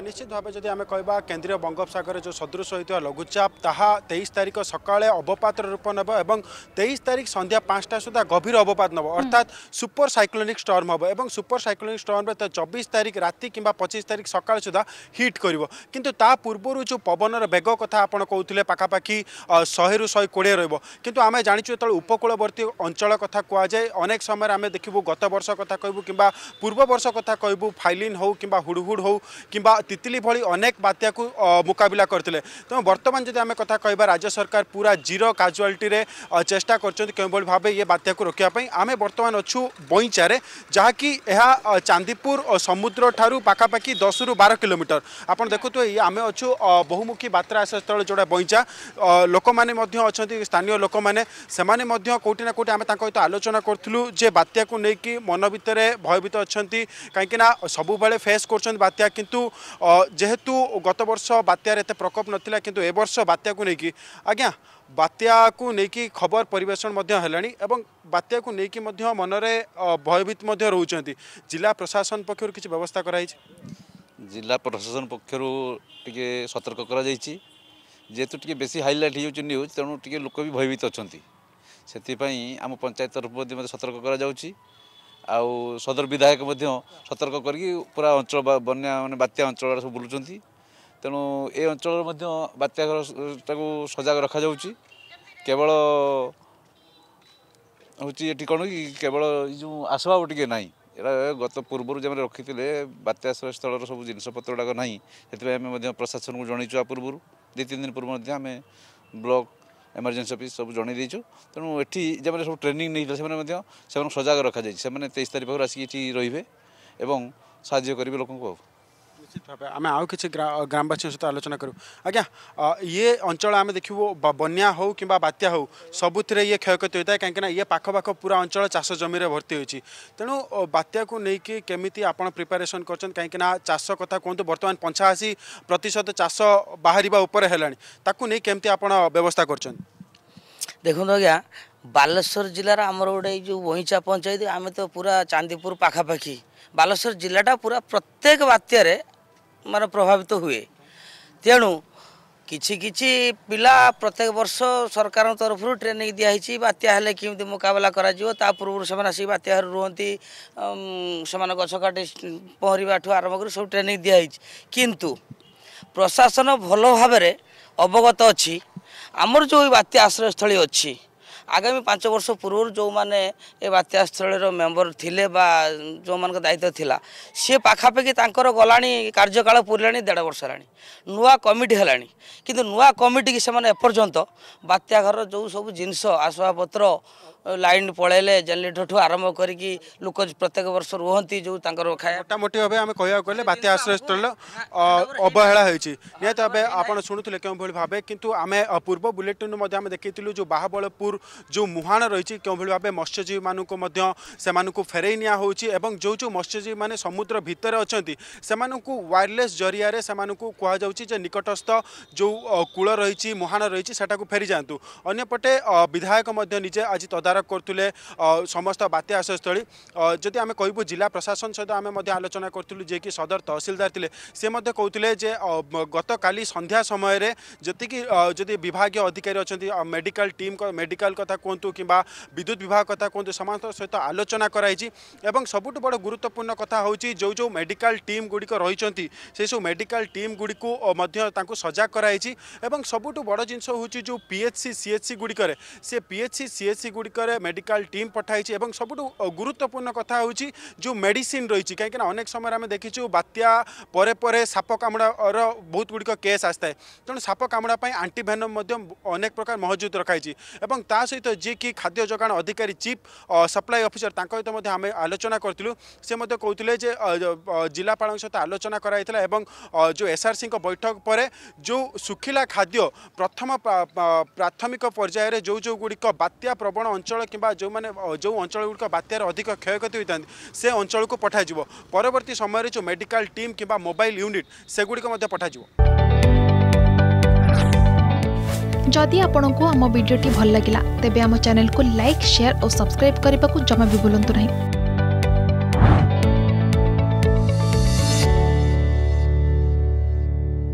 ନିଶ୍ଚିତ ଭାବେ ଯଦି ଆମେ କହିବା କେନ୍ଦ୍ରୀୟ ବଙ୍ଗୋପସାଗରରେ ଯେଉଁ ସଦୃଶ ହୋଇଥିବା ଲଘୁଚାପ ତାହା ତେଇଶ ତାରିଖ ସକାଳେ ଅବପାତର ରୂପ ନେବ ଏବଂ ତେଇଶ ତାରିଖ ସନ୍ଧ୍ୟା ପାଞ୍ଚଟା ସୁଦ୍ଧା ଗଭୀର ଅବପାତ ନେବ ଅର୍ଥାତ୍ ସୁପର ସାଇକ୍ଲୋନିକ୍ ଷ୍ଟର୍ମ ହେବ ଏବଂ ସୁପର ସାଇକ୍ଲୋନିକ୍ ଷ୍ଟର୍ମରେ ତ ଚବିଶ ତାରିଖ ରାତି କିମ୍ବା ପଚିଶ ତାରିଖ ସକାଳ ସୁଦ୍ଧା ହିଟ୍ କରିବ କିନ୍ତୁ ତା ପୂର୍ବରୁ ଯେଉଁ ପବନର ବେଗ କଥା ଆପଣ କହୁଥିଲେ ପାଖାପାଖି ଶହେରୁ ଶହେ କୋଡ଼ିଏ ରହିବ କିନ୍ତୁ ଆମେ ଜାଣିଛୁ ଯେତେବେଳେ ଉପକୂଳବର୍ତ୍ତୀ ଅଞ୍ଚଳ କଥା କୁହାଯାଏ ଅନେକ ସମୟରେ ଆମେ ଦେଖିବୁ ଗତ ବର୍ଷ କଥା କହିବୁ କିମ୍ବା ପୂର୍ବ ବର୍ଷ କଥା କହିବୁ ଫାଇଲିନ୍ ହେଉ କିମ୍ବା ହୁଡ଼ୁହୁଡ଼ ହେଉ କିମ୍ବା তিতলি ভি অনেক বাত্যা মোকাবিলা করলে তো বর্তমান যদি আমি কথা কহবা রাজ্য সরকার পুরা জিরো কাজুয়ালিটি চেষ্টা করছেন কেউভাবে ভাবে ইয়ে বাত্যা রক্ষা আমি বর্তমান অছু বইচারে যা কি চাঁদিপুর সমুদ্র ঠার পাখাপাখি দশ রু বার কিলোমিটর আপনার দেখুথে ইয়ে আমি অছু বহুমুখী বাত্রা আশ্রয়স্থল যেটা বইচা লোক মানে ଅଛନ୍ତି লোক মানে সে কোটি না কোটি আমি ଆମେ ତାଙ୍କ ସହିତ ଆଲୋଚନା କରୁଥିଲୁ ଯେ ବାତ୍ୟାକୁ ନେଇକି ମନ ଭିତରେ ଭୟଭୀତ ଅଛନ୍ତି କାହିଁକିନା ସବୁବେଳେ ଫେସ୍ କରୁଛନ୍ତି ବାତ୍ୟା ଯେହେତୁ ଗତ ବର୍ଷ ବାତ୍ୟାରେ ଏତେ ପ୍ରକୋପ ନଥିଲା କିନ୍ତୁ ଏ ବର୍ଷ ବାତ୍ୟାକୁ ନେଇକି ଆଜ୍ଞା ବାତ୍ୟାକୁ ନେଇକି ଖବର ପରିବେଷଣ ମଧ୍ୟ ହେଲାଣି ଏବଂ ବାତ୍ୟାକୁ ନେଇକି ମଧ୍ୟ ମନରେ ଭୟଭୀତ ମଧ୍ୟ ରହୁଛନ୍ତି ଜିଲ୍ଲା ପ୍ରଶାସନ ପକ୍ଷରୁ କିଛି ବ୍ୟବସ୍ଥା କରାଯାଇଛି ଜିଲ୍ଲା ପ୍ରଶାସନ ପକ୍ଷରୁ ଟିକେ ସତର୍କ କରାଯାଇଛି ଯେହେତୁ ଟିକେ ବେଶୀ ହାଇଲାଇଟ୍ ହେଇଯାଉଛି ନ୍ୟୁଜ୍ ତେଣୁ ଟିକେ ଲୋକ ବି ଭୟଭୀତ ଅଛନ୍ତି ସେଥିପାଇଁ ଆମ ପଞ୍ଚାୟତ ତରଫ ମଧ୍ୟ ସତର୍କ କରାଯାଉଛି ଆଉ ସଦର ବିଧାୟକ ମଧ୍ୟ ସତର୍କ କରିକି ପୁରା ଅଞ୍ଚଳ ବନ୍ୟା ମାନେ ବାତ୍ୟା ଅଞ୍ଚଳର ସବୁ ବୁଲୁଛନ୍ତି ତେଣୁ ଏ ଅଞ୍ଚଳରେ ମଧ୍ୟ ବାତ୍ୟାଟାକୁ ସଜାଗ ରଖାଯାଉଛି କେବଳ ହେଉଛି ଏଠି କ'ଣ କି କେବଳ ଏଇ ଯେଉଁ ଆସବାବ ଟିକେ ନାହିଁ ଏଇଟା ଗତ ପୂର୍ବରୁ ଯେମାନେ ରଖିଥିଲେ ବାତ୍ୟାଶ୍ରୟସ୍ଥଳର ସବୁ ଜିନିଷପତ୍ର ଗୁଡ଼ାକ ନାହିଁ ସେଥିପାଇଁ ଆମେ ମଧ୍ୟ ପ୍ରଶାସନକୁ ଜଣେଇଛୁ ଆ ପୂର୍ବରୁ ଦୁଇ ତିନି ଦିନ ପୂର୍ବରୁ ମଧ୍ୟ ଆମେ ବ୍ଲକ୍ ଏମର୍ଜେନ୍ସି ଅଫିସ୍ ସବୁ ଜଣାଇ ଦେଇଛୁ ତେଣୁ ଏଠି ଯେମାନେ ସବୁ ଟ୍ରେନିଂ ନେଇଥିଲେ ସେମାନେ ମଧ୍ୟ ସେମାନଙ୍କୁ ସଜାଗ ରଖାଯାଇଛି ସେମାନେ ତେଇଶ ତାରିଖ ପାଖରୁ ଆସିକି ଏଠି ରହିବେ ଏବଂ ସାହାଯ୍ୟ କରିବେ ଲୋକଙ୍କୁ ଆଉ ନିଶ୍ଚିତ ଭାବେ ଆମେ ଆଉ କିଛି ଗ୍ରାମବାସୀଙ୍କ ସହିତ ଆଲୋଚନା କରିବୁ ଆଜ୍ଞା ଇଏ ଅଞ୍ଚଳ ଆମେ ଦେଖିବୁ ବନ୍ୟା ହେଉ କିମ୍ବା ବାତ୍ୟା ହେଉ ସବୁଥିରେ ଇଏ କ୍ଷୟକ୍ଷତି ହୋଇଥାଏ କାହିଁକିନା ଇଏ ପାଖପାଖ ପୁରା ଅଞ୍ଚଳ ଚାଷ ଜମିରେ ଭର୍ତ୍ତି ହୋଇଛି ତେଣୁ ବାତ୍ୟାକୁ ନେଇକି କେମିତି ଆପଣ ପ୍ରିପାରେସନ୍ କରିଛନ୍ତି କାହିଁକିନା ଚାଷ କଥା କୁହନ୍ତୁ ବର୍ତ୍ତମାନ ପଞ୍ଚାଅଶୀ ପ୍ରତିଶତ ଚାଷ ବାହାରିବା ଉପରେ ହେଲାଣି ତାକୁ ନେଇ କେମିତି ଆପଣ ବ୍ୟବସ୍ଥା କରିଛନ୍ତି ଦେଖନ୍ତୁ ଆଜ୍ଞା ବାଲେଶ୍ୱର ଜିଲ୍ଲାର ଆମର ଗୋଟେ ଏଇ ଯେଉଁ ବଇଁଚା ପଞ୍ଚାୟତ ଆମେ ତ ପୁରା ଚାନ୍ଦିପୁର ପାଖାପାଖି ବାଲେଶ୍ୱର ଜିଲ୍ଲାଟା ପୁରା ପ୍ରତ୍ୟେକ ବାତ୍ୟାରେ ମାନେ ପ୍ରଭାବିତ ହୁଏ ତେଣୁ କିଛି କିଛି ପିଲା ପ୍ରତ୍ୟେକ ବର୍ଷ ସରକାରଙ୍କ ତରଫରୁ ଟ୍ରେନିଂ ଦିଆହେଇଛି ବାତ୍ୟା ହେଲେ କେମିତି ମୁକାବିଲା କରାଯିବ ତା ପୂର୍ବରୁ ସେମାନେ ଆସିକି ବାତ୍ୟାରୁ ରୁହନ୍ତି ସେମାନେ ଗଛ କାଟି ପହଁରିବାଠୁ ଆରମ୍ଭ କରି ସବୁ ଟ୍ରେନିଂ ଦିଆହେଇଛି କିନ୍ତୁ ପ୍ରଶାସନ ଭଲ ଭାବରେ ଅବଗତ ଅଛି ଆମର ଯେଉଁ ବାତ୍ୟା ଆଶ୍ରୟସ୍ଥଳୀ ଅଛି ଆଗାମୀ ପାଞ୍ଚ ବର୍ଷ ପୂର୍ବରୁ ଯେଉଁମାନେ ଏ ବାତ୍ୟାସ୍ଥଳୀର ମେମ୍ବର ଥିଲେ ବା ଯେଉଁମାନଙ୍କ ଦାୟିତ୍ୱ ଥିଲା ସିଏ ପାଖାପାଖି ତାଙ୍କର ଗଲାଣି କାର୍ଯ୍ୟକାଳ ପୁରିଲାଣି ଦେଢ଼ ବର୍ଷ ହେଲାଣି ନୂଆ କମିଟି ହେଲାଣି କିନ୍ତୁ ନୂଆ କମିଟିକି ସେମାନେ ଏପର୍ଯ୍ୟନ୍ତ ବାତ୍ୟାଘରର ଯେଉଁ ସବୁ ଜିନିଷ ଆସବାବପତ୍ର लाइन पड़े जेनरेटर ठू आरंभ करी लोक प्रत्येक वर्ष रुहत जो खाए मोटामोटी भाव आम कह बात आश्रयस्थल अवहेला आपड़ शुणुते क्यों भाई भाव कि आम पूर्व बुलेटिन देखी जो बाहबलपुर जो मुहाण रही क्यों भाई भाव मत्स्यजीवी मानक फेरे निहाँ जो जो मत्स्यजीवी मैंने समुद्र भितर अच्छा से वायरलेस जरिया से निकटस्थ जो कूल रही मुहाण रही फेरी जातु अंपटे विधायक निजे आज तदारख ଉଦ୍ଧାର କରୁଥିଲେ ସମସ୍ତ ବାତ୍ୟା ଆଶ୍ରୟସ୍ଥଳୀ ଯଦି ଆମେ କହିବୁ ଜିଲ୍ଲା ପ୍ରଶାସନ ସହିତ ଆମେ ମଧ୍ୟ ଆଲୋଚନା କରୁଥିଲୁ ଯିଏକି ସଦର ତହସିଲଦାର ଥିଲେ ସେ ମଧ୍ୟ କହୁଥିଲେ ଯେ ଗତକାଲି ସନ୍ଧ୍ୟା ସମୟରେ ଯେତିକି ଯଦି ବିଭାଗୀୟ ଅଧିକାରୀ ଅଛନ୍ତି ମେଡ଼ିକାଲ ଟିମ୍ ମେଡ଼ିକାଲ କଥା କୁହନ୍ତୁ କିମ୍ବା ବିଦ୍ୟୁତ ବିଭାଗ କଥା କୁହନ୍ତୁ ସମସ୍ତଙ୍କ ସହିତ ଆଲୋଚନା କରାଯାଇଛି ଏବଂ ସବୁଠୁ ବଡ଼ ଗୁରୁତ୍ୱପୂର୍ଣ୍ଣ କଥା ହେଉଛି ଯେଉଁ ଯେଉଁ ମେଡ଼ିକାଲ ଟିମ୍ ଗୁଡ଼ିକ ରହିଛନ୍ତି ସେସବୁ ମେଡ଼ିକାଲ ଟିମ୍ ଗୁଡ଼ିକୁ ମଧ୍ୟ ତାଙ୍କୁ ସଜାଗ କରାଯାଇଛି ଏବଂ ସବୁଠୁ ବଡ଼ ଜିନିଷ ହେଉଛି ଯେଉଁ ପିଏଚ୍ସି ସିଏଚ୍ସି ଗୁଡ଼ିକରେ ସେ ପିଏଚ୍ସି ସିଏଚ୍ସି ଗୁଡ଼ିକ ভিতরে মেডিকাল টিম পঠাইছে এবং সবুঠু গুরুত্বপূর্ণ কথা হচ্ছে যে মেডিসিন রয়েছে কিনা অনেক সময় আমি দেখিছু বাত্যা পরে পরে সাপ কামুড়ার বহুত গুড়ি কেস আসে তেমন সাপ কামুড়া আন্টিভেনম অনেক প্রকার মহজুদ রখাইছি এবং তা সহিত যিকি খাদ্য যোগান অধিকারী চিফ সপ্লাই অফিসর তাঁর সহ আমি আলোচনা করলু সে কৌলে যে জেলাপাল সহ আলোচনা করা হয়েছিল এবং যে এসআরসি বৈঠক পরে যে শুখিলা খাদ্য প্রথম প্রাথমিক পর্যায়ে যে যেগুড়ি বাত্যা প্রবণ অঞ্চল अंचल कि जो मैंने जो अंचल गुड़िक बात्यार अधिक क्षयति होती से अंचल को पठाव परवर्त समय जो मेडिकल टीम कि मोबाइल यूनिट से गुड़िक पठाव जदि आपण आम भिडी भल लगा तेब चेल को लाइक सेयार और सब्सक्राइब करने को जमा भी भूलु ना